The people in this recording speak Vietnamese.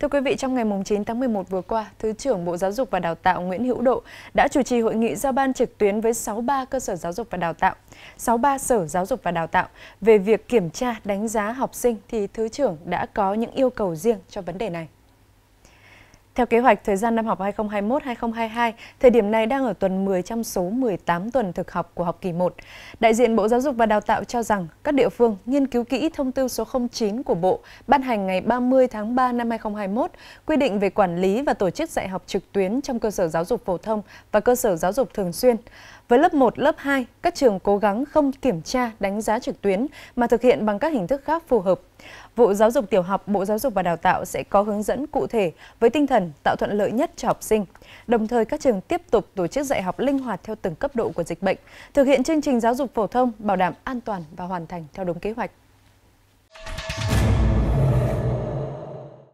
Thưa quý vị, trong ngày 9 tháng 11 vừa qua, Thứ trưởng Bộ Giáo dục và Đào tạo Nguyễn Hữu Độ đã chủ trì hội nghị giao ban trực tuyến với 63 cơ sở giáo dục và đào tạo, 63 sở giáo dục và đào tạo về việc kiểm tra đánh giá học sinh thì Thứ trưởng đã có những yêu cầu riêng cho vấn đề này. Theo kế hoạch, thời gian năm học 2021-2022, thời điểm này đang ở tuần 10 trong số 18 tuần thực học của học kỳ 1. Đại diện Bộ Giáo dục và Đào tạo cho rằng các địa phương nghiên cứu kỹ thông tư số 09 của Bộ ban hành ngày 30 tháng 3 năm 2021 quy định về quản lý và tổ chức dạy học trực tuyến trong cơ sở giáo dục phổ thông và cơ sở giáo dục thường xuyên. Với lớp 1, lớp 2, các trường cố gắng không kiểm tra, đánh giá trực tuyến mà thực hiện bằng các hình thức khác phù hợp. Vụ Giáo dục tiểu học, Bộ Giáo dục và Đào tạo sẽ có hướng dẫn cụ thể với tinh thần tạo thuận lợi nhất cho học sinh. Đồng thời các trường tiếp tục tổ chức dạy học linh hoạt theo từng cấp độ của dịch bệnh, thực hiện chương trình giáo dục phổ thông bảo đảm an toàn và hoàn thành theo đúng kế hoạch.